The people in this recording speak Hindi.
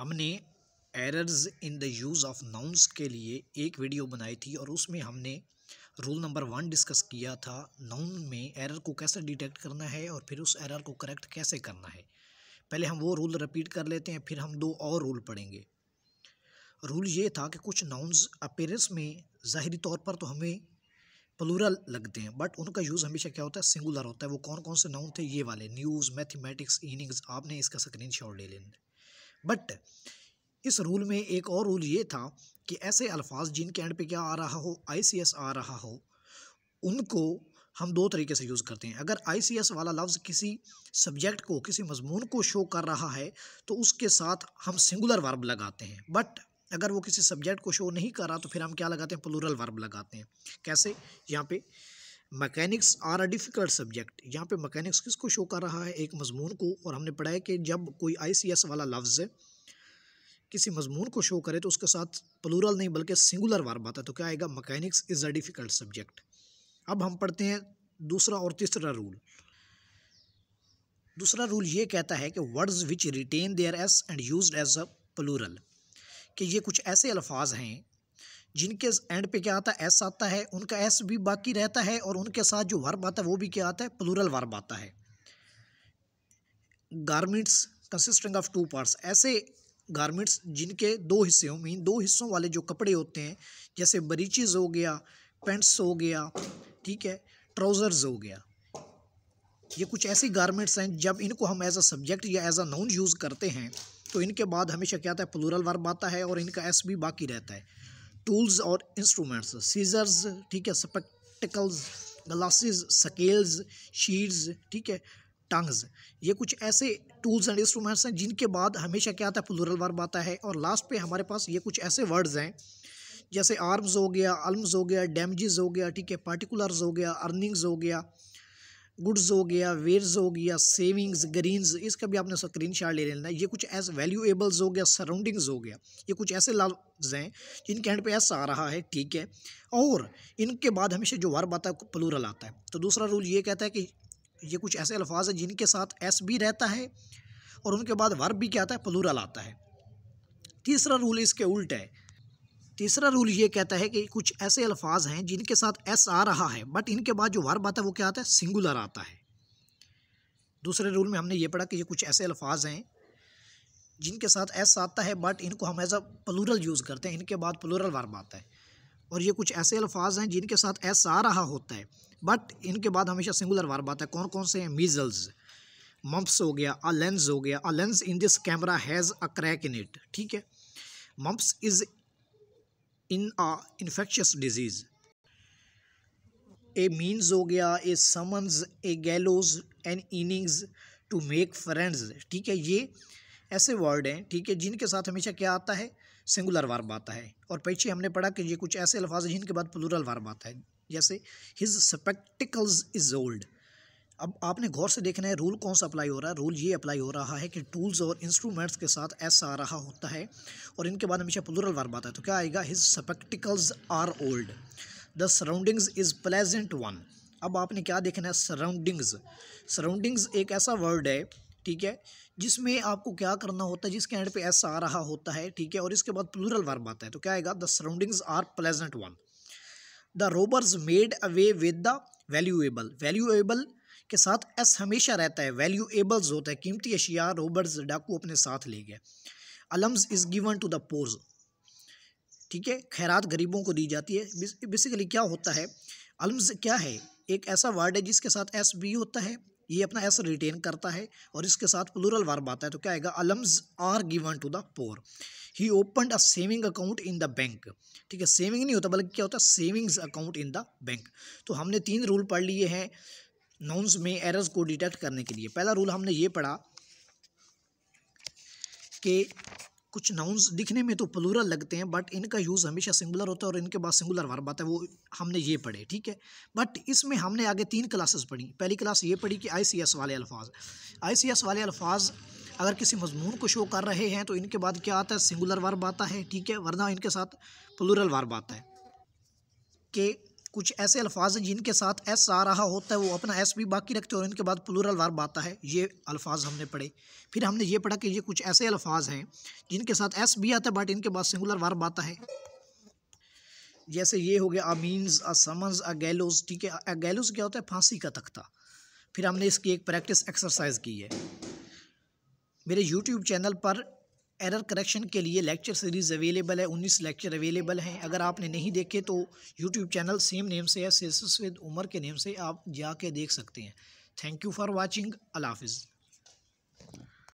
हमने errors in the use of nouns के लिए एक वीडियो बनाई थी और उसमें हमने रूल नंबर वन डिस्कस किया था नाउन में एरर को कैसे डिटेक्ट करना है और फिर उस एरर को करेक्ट कैसे करना है पहले हम वो रूल रिपीट कर लेते हैं फिर हम दो और रूल पढ़ेंगे रूल ये था कि कुछ नाउन्स अपेयरेंस में ज़ाहरी तौर पर तो हमें प्लूरल लगते हैं बट उनका यूज़ हमेशा क्या होता है सिंगुलर होता है वो कौन कौन से नाउन थे ये वाले न्यूज़ मैथमेटिक्स इनिंग्स आपने इसका स्क्रीन शॉट ले लेना बट इस रूल में एक और रूल ये था कि ऐसे अल्फाज जिनके एंड पे क्या आ रहा हो आई आ रहा हो उनको हम दो तरीके से यूज़ करते हैं अगर आई वाला लफ्ज़ किसी सब्जेक्ट को किसी मजमून को शो कर रहा है तो उसके साथ हम सिंगुलर वर्ब लगाते हैं बट अगर वो किसी सब्जेक्ट को शो नहीं कर रहा तो फिर हम क्या लगाते हैं प्लूरल वर्ब लगाते हैं कैसे यहाँ पे mechanics are a difficult subject यहाँ पे मैकेनिक्स किसको शो कर रहा है एक मजमून को और हमने पढ़ा है कि जब कोई आईसीएस वाला लफ्ज़ किसी मजमून को शो करे तो उसके साथ प्लूरल नहीं बल्कि सिंगुलर वार बात है तो क्या आएगा mechanics is a difficult subject अब हम पढ़ते हैं दूसरा और तीसरा रूल दूसरा रूल ये कहता है कि words which retain their s and use as a plural कि ये कुछ ऐसे अल्फाज हैं जिनके एंड पे क्या आता है एस आता है उनका एस भी बाकी रहता है और उनके साथ जो वर्ब आता है वो भी क्या आता है प्लूरल वर्ब आता है garments consisting of two parts ऐसे गारमेंट्स जिनके दो हिस्से हों मीन दो हिस्सों वाले जो कपड़े होते हैं जैसे बरीचिज़ हो गया पेंट्स हो गया ठीक है ट्राउज़र्स हो गया ये कुछ ऐसे गारमेंट्स हैं जब इनको हम एज अ सब्जेक्ट या एज अ नाउन यूज़ करते हैं तो इनके बाद हमेशा क्या आता है प्लूरल वर्ब आता है और इनका एस भी बाकी रहता है टूल्स और इंस्ट्रूमेंट्स सीजर्स ठीक है स्पेक्टिकल्स ग्लासेस स्केल्स शीट्स ठीक है टंग्स ये कुछ ऐसे टूल्स एंड इंस्ट्रूमेंट्स हैं जिनके बाद हमेशा क्या आता है प्लूरल वर्ब आता है और लास्ट पे हमारे पास ये कुछ ऐसे वर्ड्स हैं जैसे आर्म्स हो गया अल्म्स हो गया डैमेजेस हो गया ठीक है पार्टिकुलर्स हो गया अर्निंग्स हो गया गुड्स हो गया वेयर्स हो गया सेविंग्स ग्रीन्स इसका भी आपने स्क्रीन शार्ट ले लेना ये कुछ ऐसे वैल्यूएबल्स हो गया सराउंडिंग्स हो गया ये कुछ ऐसे लफ्ज़ हैं जिनके हैंड पे एस आ रहा है ठीक है और इनके बाद हमेशा जो वर्ब आता है प्लूरल आता है तो दूसरा रूल ये कहता है कि ये कुछ ऐसे अल्फाज हैं जिनके साथ एस भी रहता है और उनके बाद वर्ब भी क्या आता है प्लूरल आता है तीसरा रूल इसके उल्ट है तीसरा रूल ये कहता है कि कुछ ऐसे अल्फाज हैं जिनके साथ एस आ रहा है बट इनके बाद जो वर्ब आता है वो क्या आता है सिंगुलर आता है दूसरे रूल में हमने ये पढ़ा कि ये कुछ ऐसे अल्फाज हैं जिनके साथ एस आता है बट इनको हम एज अ प्लूरल यूज़ करते हैं इनके बाद प्लूरल वर्ब आता है और ये कुछ ऐसे अल्फाज हैं जिनके साथ एस आ रहा होता है बट इनके बाद हमेशा सिंगुलर वर्ब आता है कौन कौन से हैं मीज़ल्स मम्प्स हो गया अ लेंस हो गया a lens in this camera has a crack in it ठीक है mumps is in infectious disease a means हो गया a summons a gallows an innings to make friends ठीक है ये ऐसे वर्ड हैं ठीक है जिनके साथ हमेशा क्या आता है सिंगुलर वार्ब आता है और पीछे हमने पढ़ा कि ये कुछ ऐसे अल्फाज हैं जिनके बाद प्लूरल वार्ब आता है जैसे हिज स्पेक्टिकल्स इज ओल्ड अब आपने गौर से देखना है रूल कौन सा अप्लाई हो रहा है रूल ये अप्लाई हो रहा है कि टूल्स और इंस्ट्रूमेंट्स के साथ ऐसा आ रहा होता है और इनके बाद हमेशा प्लूरल वर्ब आता है तो क्या आएगा his spectacles are old the surroundings is pleasant one अब आपने क्या देखना है सराउंडिंग्स सराउंडिंग्स एक ऐसा वर्ड है ठीक है जिसमें आपको क्या करना होता है जिसके एंड पे ऐसा आ रहा होता है ठीक है और इसके बाद प्लूरल वर्ब आता है तो क्या आएगा the surroundings are pleasant one the robbers made away with the valuable valuable के साथ एस हमेशा रहता है वैल्यूएबल्स होता है कीमती अशिया रॉबर्ट्स डाकू अपने साथ ले गया alms is given to the poors ठीक है खैरात गरीबों को दी जाती है बेसिकली क्या होता है अलम्स क्या है एक ऐसा वर्ड है जिसके साथ एस बी होता है ये अपना एस रिटेन करता है और इसके साथ प्लूरल वर्ब आता है तो क्या आएगा alms are given to the poor he open a saving account in the bank ठीक है सेविंग नहीं होता बल्कि क्या होता है savings account in the bank तो हमने तीन रूल पढ़ लिए हैं नोन्स में एरर्स को डिटेक्ट करने के लिए पहला रूल हमने ये पढ़ा कि कुछ नाउन्स दिखने में तो प्लूरल लगते हैं बट इनका यूज़ हमेशा सिंगुलर होता है और इनके बाद सिंगुलर वर्ब आता है वो हमने ये पढ़े ठीक है बट इसमें हमने आगे तीन क्लासेस पढ़ी पहली क्लास ये पढ़ी कि आईसीएस वाले अल्फाज आईसीएस वाले अल्फाज अगर किसी मजमून को शो कर रहे हैं तो इनके बाद क्या आता है सिंगुलर वर्ब आता है ठीक है वरना इनके साथ प्लूरल वर्ब आता है कि कुछ ऐसे अल्फाज हैं जिनके साथ एस आ रहा होता है वो अपना एस भी बाकी रखते हैं और इनके बाद प्लूरल वार्ब आता है ये अल्फाज हमने पढ़े फिर हमने ये पढ़ा कि ये कुछ ऐसे अल्फाज हैं जिनके साथ एस भी आता है बट इनके बाद सिंगुलर वार्ब आता है जैसे ये हो गया अमीन्स अ समन्स अ गैलोज ठीक है अ गैलोज क्या होता है फांसी का तख्ता फिर हमने इसकी एक प्रैक्टिस एक्सरसाइज की है मेरे यूट्यूब चैनल पर एरर करेक्शन के लिए लेक्चर सीरीज़ अवेलेबल है उन्नीस लेक्चर अवेलेबल हैं अगर आपने नहीं देखे तो यूट्यूब चैनल सेम नेम से है विद उमर के नेम से आप जाके देख सकते हैं थैंक यू फॉर वॉचिंग अल्लाह हाफिज़